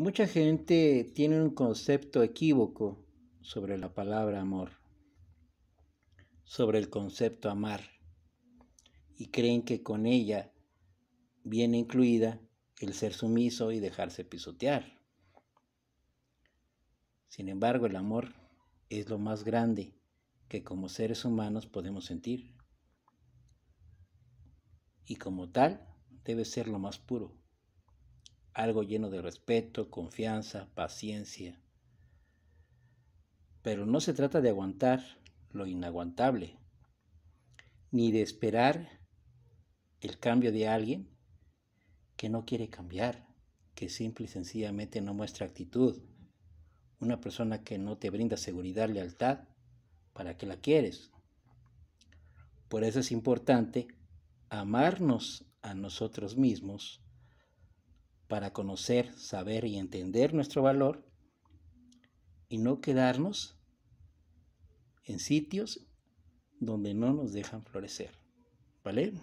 Mucha gente tiene un concepto equívoco sobre la palabra amor, sobre el concepto amar, y creen que con ella viene incluida el ser sumiso y dejarse pisotear. Sin embargo, el amor es lo más grande que como seres humanos podemos sentir. Y como tal, debe ser lo más puro algo lleno de respeto, confianza, paciencia. Pero no se trata de aguantar lo inaguantable, ni de esperar el cambio de alguien que no quiere cambiar, que simple y sencillamente no muestra actitud, una persona que no te brinda seguridad, lealtad, ¿para qué la quieres? Por eso es importante amarnos a nosotros mismos para conocer, saber y entender nuestro valor y no quedarnos en sitios donde no nos dejan florecer. ¿Vale?